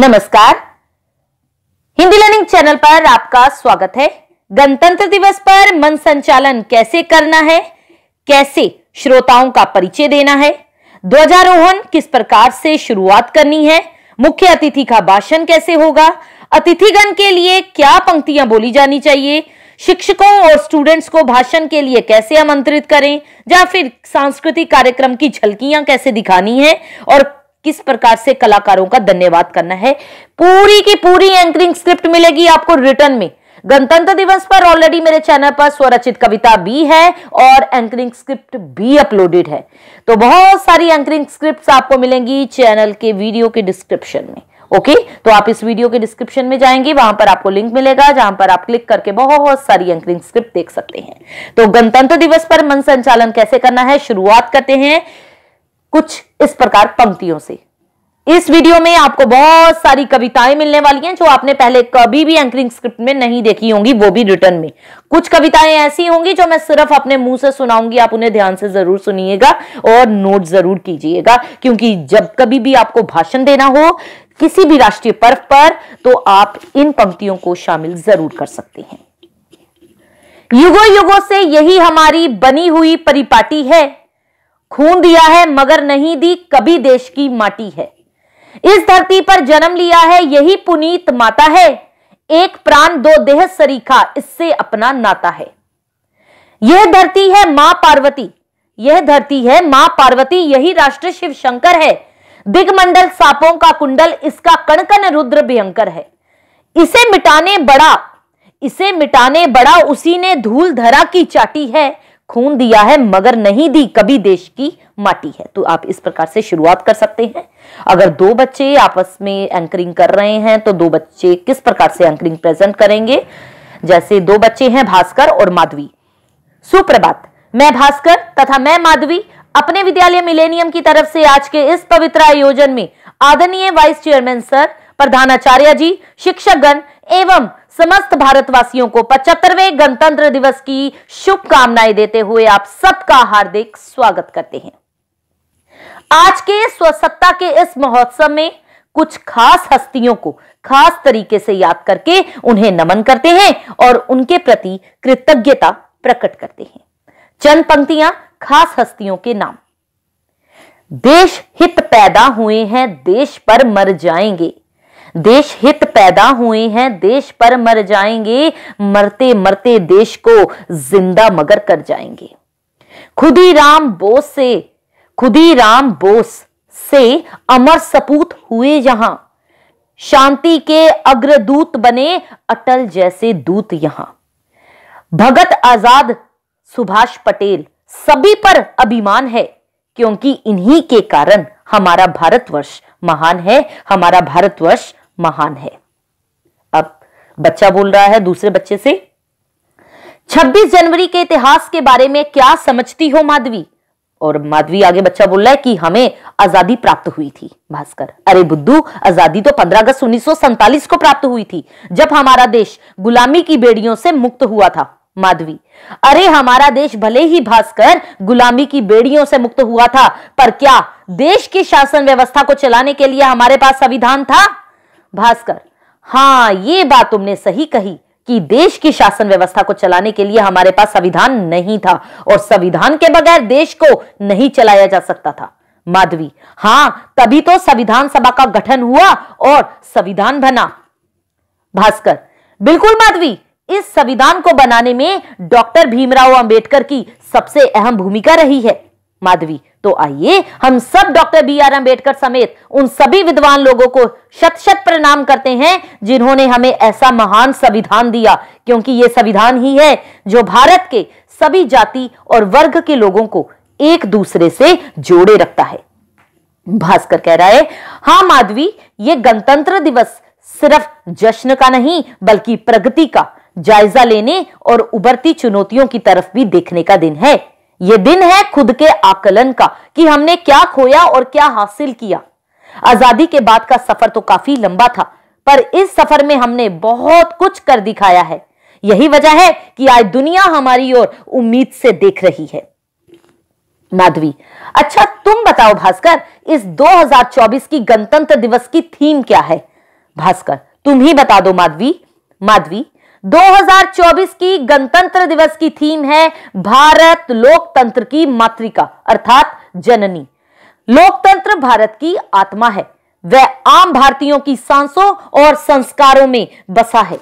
नमस्कार Hindi learning channel पर आपका स्वागत है गणतंत्र दिवस पर मन संचालन कैसे करना है कैसे श्रोताओं का परिचय देना है ध्वजारोहण किस प्रकार से शुरुआत करनी है मुख्य अतिथि का भाषण कैसे होगा अतिथिगण के लिए क्या पंक्तियां बोली जानी चाहिए शिक्षकों और स्टूडेंट्स को भाषण के लिए कैसे आमंत्रित करें या फिर सांस्कृतिक कार्यक्रम की झलकियां कैसे दिखानी है और किस प्रकार से कलाकारों का धन्यवाद करना है पूरी की पूरी एंकरिंग स्क्रिप्ट मिलेगी आपको रिटर्न में गणतंत्र दिवस पर ऑलरेडी मेरे चैनल पर स्वरचित कविता भी है और एंकरिंग स्क्रिप्ट भी अपलोडेड है तो बहुत सारी एंकरिंग स्क्रिप्ट आपको मिलेंगी चैनल के वीडियो के डिस्क्रिप्शन में ओके तो आप इस वीडियो के डिस्क्रिप्शन में जाएंगे वहां पर आपको लिंक मिलेगा जहां पर आप क्लिक करके बहुत सारी एंकरिंग स्क्रिप्ट देख सकते हैं तो गणतंत्र दिवस पर मन संचालन कैसे करना है शुरुआत करते हैं कुछ इस प्रकार पंक्तियों से इस वीडियो में आपको बहुत सारी कविताएं मिलने वाली हैं जो आपने पहले कभी भी एंकरिंग स्क्रिप्ट में नहीं देखी होंगी वो भी रिटर्न में कुछ कविताएं ऐसी होंगी जो मैं सिर्फ अपने मुंह से सुनाऊंगी आप उन्हें ध्यान से जरूर सुनिएगा और नोट जरूर कीजिएगा क्योंकि जब कभी भी आपको भाषण देना हो किसी भी राष्ट्रीय पर्व पर तो आप इन पंक्तियों को शामिल जरूर कर सकते हैं युगो युगों से यही हमारी बनी हुई परिपाटी है खून दिया है मगर नहीं दी कभी देश की माटी है इस धरती पर जन्म लिया है यही पुनीत माता है एक प्राण दो देह सरीखा इससे अपना नाता है यह धरती है मां पार्वती यह धरती है मां पार्वती यही राष्ट्र शिव शंकर है दिग्मंडल सापों का कुंडल इसका कणकन रुद्र भयंकर है इसे मिटाने बड़ा इसे मिटाने बड़ा उसी ने धूल धरा की चाटी है खून दिया है मगर नहीं दी कभी देश की माटी है तो आप इस प्रकार से शुरुआत कर सकते हैं अगर दो बच्चे आपस में एंकरिंग कर रहे हैं तो दो बच्चे किस प्रकार से एंकरिंग प्रेजेंट करेंगे जैसे दो बच्चे हैं भास्कर और माधवी सुप्रभात मैं भास्कर तथा मैं माधवी अपने विद्यालय मिलेनियम की तरफ से आज के इस पवित्र आयोजन में आदरणीय वाइस चेयरमैन सर प्रधानाचार्य जी शिक्षकगण एवं समस्त भारतवासियों को पचहत्तरवें गणतंत्र दिवस की शुभकामनाएं देते हुए आप सबका हार्दिक स्वागत करते हैं आज के स्वसत्ता के इस महोत्सव में कुछ खास हस्तियों को खास तरीके से याद करके उन्हें नमन करते हैं और उनके प्रति कृतज्ञता प्रकट करते हैं चंद पंक्तियां खास हस्तियों के नाम देश हित पैदा हुए हैं देश पर मर जाएंगे देश हित पैदा हुए हैं देश पर मर जाएंगे मरते मरते देश को जिंदा मगर कर जाएंगे राम बोस से राम बोस से अमर सपूत हुए यहां शांति के अग्रदूत बने अटल जैसे दूत यहां भगत आजाद सुभाष पटेल सभी पर अभिमान है क्योंकि इन्हीं के कारण हमारा भारतवर्ष महान है हमारा भारतवर्ष महान है अब बच्चा बोल रहा है दूसरे बच्चे से 26 जनवरी के इतिहास के बारे में क्या समझती हो माधवी और माधवी आगे बच्चा बोल रहा है कि हमें आजादी प्राप्त हुई थी भास्कर अरे बुद्धू आजादी तो 15 अगस्त उन्नीस को प्राप्त हुई थी जब हमारा देश गुलामी की बेड़ियों से मुक्त हुआ था माधवी अरे हमारा देश भले ही भास्कर गुलामी की बेड़ियों से मुक्त हुआ था पर क्या देश की शासन व्यवस्था को चलाने के लिए हमारे पास संविधान था भास्कर हाँ ये बात तुमने सही कही कि देश की शासन व्यवस्था को चलाने के लिए हमारे पास संविधान नहीं था और संविधान के बगैर देश को नहीं चलाया जा सकता था माधवी हां तभी तो संविधान सभा का गठन हुआ और संविधान बना भास्कर बिल्कुल माधवी इस संविधान को बनाने में डॉक्टर भीमराव अंबेडकर की सबसे अहम भूमिका रही है माधवी तो आइए हम सब डॉक्टर बी आर अम्बेडकर समेत उन सभी विद्वान लोगों को शत शत प्रणाम करते हैं जिन्होंने हमें ऐसा महान संविधान दिया क्योंकि ये संविधान ही है जो भारत के सभी जाति और वर्ग के लोगों को एक दूसरे से जोड़े रखता है भास्कर कह रहा है हाँ माधवी ये गणतंत्र दिवस सिर्फ जश्न का नहीं बल्कि प्रगति का जायजा लेने और उभरती चुनौतियों की तरफ भी देखने का दिन है ये दिन है खुद के आकलन का कि हमने क्या खोया और क्या हासिल किया आजादी के बाद का सफर तो काफी लंबा था पर इस सफर में हमने बहुत कुछ कर दिखाया है यही वजह है कि आज दुनिया हमारी ओर उम्मीद से देख रही है माधवी अच्छा तुम बताओ भास्कर इस 2024 की गणतंत्र दिवस की थीम क्या है भास्कर तुम ही बता दो माधवी माधवी 2024 की गणतंत्र दिवस की थीम है भारत लोकतंत्र की मातृका अर्थात जननी लोकतंत्र भारत की आत्मा है वह आम भारतीयों की सांसों और संस्कारों में बसा है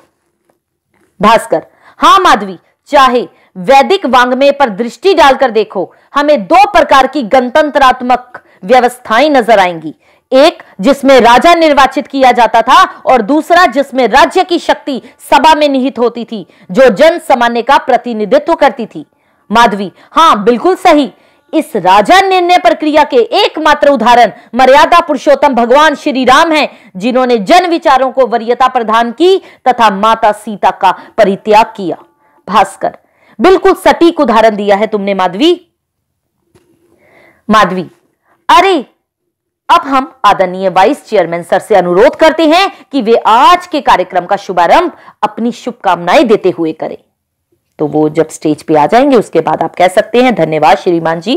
भास्कर हां माधवी चाहे वैदिक में पर दृष्टि डालकर देखो हमें दो प्रकार की गणतंत्रात्मक व्यवस्थाएं नजर आएंगी एक जिसमें राजा निर्वाचित किया जाता था और दूसरा जिसमें राज्य की शक्ति सभा में निहित होती थी जो जन सामान्य का प्रतिनिधित्व करती थी माधवी हाँ बिल्कुल सही इस राजा निर्णय प्रक्रिया के एकमात्र उदाहरण मर्यादा पुरुषोत्तम भगवान श्री राम हैं जिन्होंने जन विचारों को वरीयता प्रदान की तथा माता सीता का परित्याग किया भास्कर बिल्कुल सटीक उदाहरण दिया है तुमने माधवी माधवी अरे अब हम आदरणीय वाइस चेयरमैन सर से अनुरोध करते हैं कि वे आज के कार्यक्रम का शुभारंभ अपनी शुभकामनाएं देते हुए करें तो वो जब स्टेज पे आ जाएंगे उसके बाद आप कह सकते हैं धन्यवाद श्रीमान जी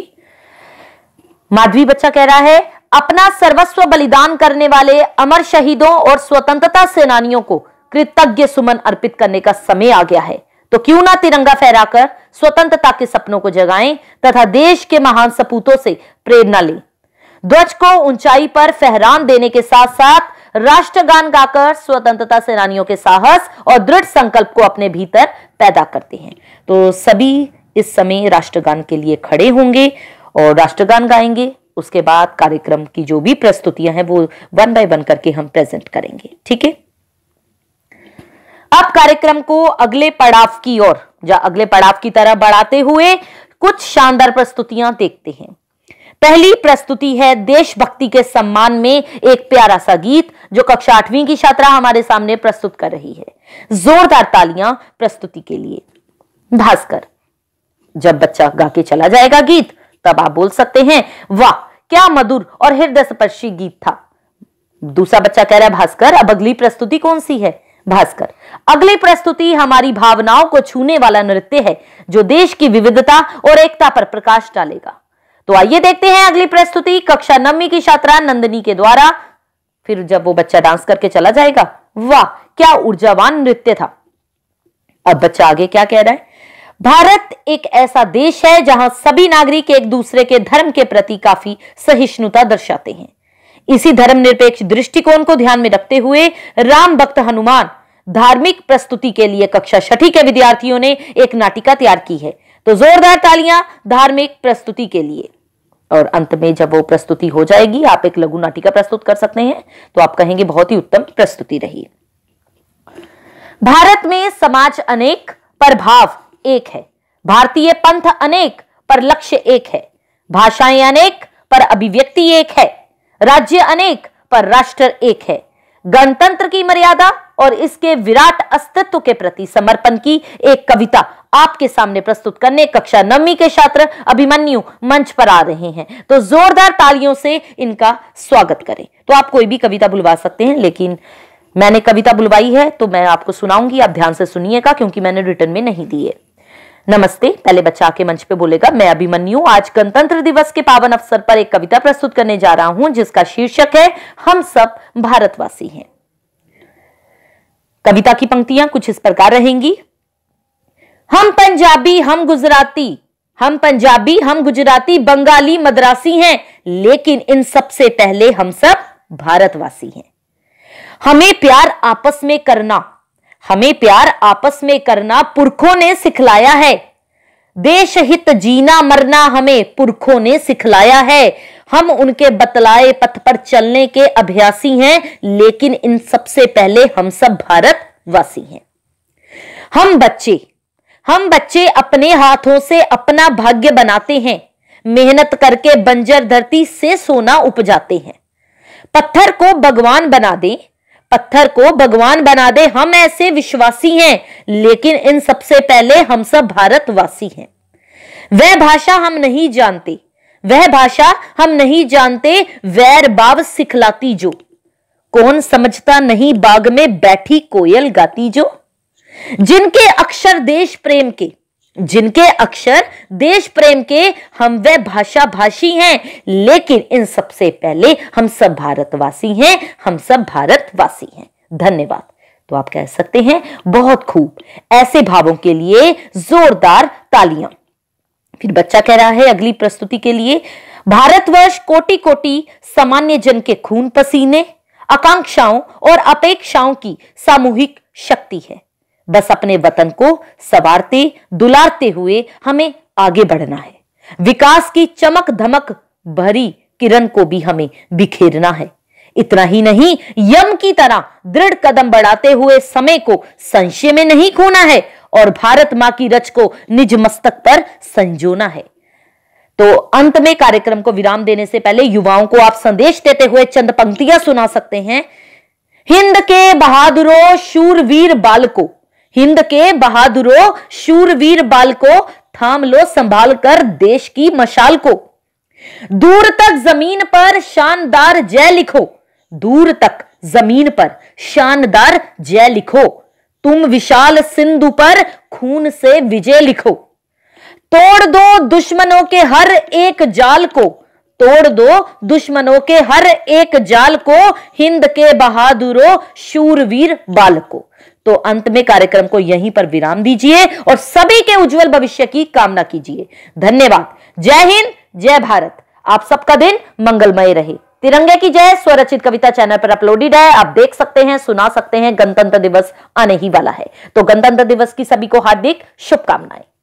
माधवी बच्चा कह रहा है अपना सर्वस्व बलिदान करने वाले अमर शहीदों और स्वतंत्रता सेनानियों को कृतज्ञ सुमन अर्पित करने का समय आ गया है तो क्यों ना तिरंगा फहराकर स्वतंत्रता के सपनों को जगाएं तथा देश के महान सपूतों से प्रेरणा लें ध्वज को ऊंचाई पर फहरान देने के साथ साथ राष्ट्रगान गाकर स्वतंत्रता सेनानियों के साहस और दृढ़ संकल्प को अपने भीतर पैदा करते हैं तो सभी इस समय राष्ट्रगान के लिए खड़े होंगे और राष्ट्रगान गाएंगे उसके बाद कार्यक्रम की जो भी प्रस्तुतियां हैं वो वन बाय वन करके हम प्रेजेंट करेंगे ठीक है अब कार्यक्रम को अगले पड़ाव की ओर या अगले पड़ाव की तरह बढ़ाते हुए कुछ शानदार प्रस्तुतियां देखते हैं पहली प्रस्तुति है देशभक्ति के सम्मान में एक प्यारा सा गीत जो कक्षा आठवीं की छात्रा हमारे सामने प्रस्तुत कर रही है जोरदार तालियां प्रस्तुति के लिए भास्कर जब बच्चा गा के चला जाएगा गीत तब आप बोल सकते हैं वाह क्या मधुर और हृदय स्पर्शी गीत था दूसरा बच्चा कह रहा है भास्कर अब अगली प्रस्तुति कौन सी है भास्कर अगली प्रस्तुति हमारी भावनाओं को छूने वाला नृत्य है जो देश की विविधता और एकता पर प्रकाश डालेगा तो आइए देखते हैं अगली प्रस्तुति कक्षा नवी की छात्रा नंदनी के द्वारा फिर जब वो बच्चा डांस करके चला जाएगा वाह क्या ऊर्जावान नृत्य था अब बच्चा आगे क्या कह रहा है भारत एक ऐसा देश है जहां सभी नागरिक एक दूसरे के धर्म के प्रति काफी सहिष्णुता दर्शाते हैं इसी धर्मनिरपेक्ष दृष्टिकोण को ध्यान में रखते हुए राम भक्त हनुमान धार्मिक प्रस्तुति के लिए कक्षा छठी के विद्यार्थियों ने एक नाटिका तैयार की है तो जोरदार तालियां धार्मिक प्रस्तुति के लिए और अंत में जब वो प्रस्तुति हो जाएगी आप एक लघु नाटिका प्रस्तुत कर सकते हैं तो आप कहेंगे बहुत ही उत्तम प्रस्तुति रही भारत में समाज अनेक पर भाव एक है भारतीय पंथ अनेक पर लक्ष्य एक है भाषाएं अनेक पर अभिव्यक्ति एक है राज्य अनेक पर राष्ट्र एक है गणतंत्र की मर्यादा और इसके विराट अस्तित्व के प्रति समर्पण की एक कविता आपके सामने प्रस्तुत करने कक्षा नवमी के छात्र अभिमन्यु मंच पर आ रहे हैं तो जोरदार तालियों से इनका स्वागत करें तो आप कोई भी कविता बुलवा सकते हैं लेकिन मैंने कविता बुलवाई है तो मैं आपको सुनाऊंगी आप ध्यान से सुनिएगा क्योंकि मैंने रिटर्न में नहीं दिए नमस्ते पहले बच्चा आके मंच पे बोलेगा मैं अभिमन्यु आज गणतंत्र दिवस के पावन अवसर पर एक कविता प्रस्तुत करने जा रहा हूं जिसका शीर्षक है हम सब भारतवासी हैं कविता की पंक्तियां कुछ इस प्रकार रहेंगी हम पंजाबी हम गुजराती हम पंजाबी हम गुजराती बंगाली मद्रासी हैं लेकिन इन सबसे पहले हम सब भारतवासी हैं हमें प्यार आपस में करना हमें प्यार आपस में करना पुरखों ने सिखलाया है देश हित जीना मरना हमें पुरखों ने सिखलाया है हम उनके बतलाए पथ पर चलने के अभ्यासी हैं लेकिन इन सबसे पहले हम सब भारतवासी हैं हम बच्चे हम बच्चे अपने हाथों से अपना भाग्य बनाते हैं मेहनत करके बंजर धरती से सोना उपजाते हैं पत्थर को भगवान बना दे पत्थर को भगवान बना दे हम ऐसे विश्वासी हैं लेकिन इन सबसे पहले हम सब भारतवासी हैं वह भाषा हम नहीं जानते वह भाषा हम नहीं जानते वैर बाव सिखलाती जो कौन समझता नहीं बाग में बैठी कोयल गाती जो जिनके अक्षर देश प्रेम के जिनके अक्षर देश प्रेम के हम वह भाषा भाषी हैं लेकिन इन सबसे पहले हम सब भारतवासी हैं हम सब भारतवासी हैं धन्यवाद तो आप कह सकते हैं बहुत खूब ऐसे भावों के लिए जोरदार तालियां फिर बच्चा कह रहा है अगली प्रस्तुति के लिए भारतवर्ष कोटि कोटि सामान्य जन के खून पसीने आकांक्षाओं और अपेक्षाओं की सामूहिक शक्ति है बस अपने वतन को सवारते दुलारते हुए हमें आगे बढ़ना है विकास की चमक धमक भरी किरण को भी हमें बिखेरना है इतना ही नहीं यम की तरह दृढ़ कदम बढ़ाते हुए समय को संशय में नहीं खोना है और भारत मां की रच को निज मस्तक पर संजोना है तो अंत में कार्यक्रम को विराम देने से पहले युवाओं को आप संदेश देते हुए चंद पंक्तियां सुना सकते हैं हिंद के बहादुरों शूरवीर बालकों हिंद के बहादुरों शूरवीर बालको थाम लो संभाल कर देश की मशाल को दूर तक जमीन पर शानदार जय लिखो दूर तक जमीन पर शानदार जय लिखो तुम विशाल सिंधु पर खून से विजय लिखो तोड़ दो दुश्मनों के हर एक जाल को तोड़ दो दुश्मनों के हर एक जाल को हिंद के बहादुरों शूरवीर को तो अंत में कार्यक्रम को यहीं पर विराम दीजिए और सभी के उज्जवल भविष्य की कामना कीजिए धन्यवाद जय हिंद जय भारत आप सबका दिन मंगलमय रहे तिरंगे की जय स्वरचित कविता चैनल पर अपलोडेड है आप देख सकते हैं सुना सकते हैं गणतंत्र दिवस आने ही वाला है तो गणतंत्र दिवस की सभी को हार्दिक शुभकामनाएं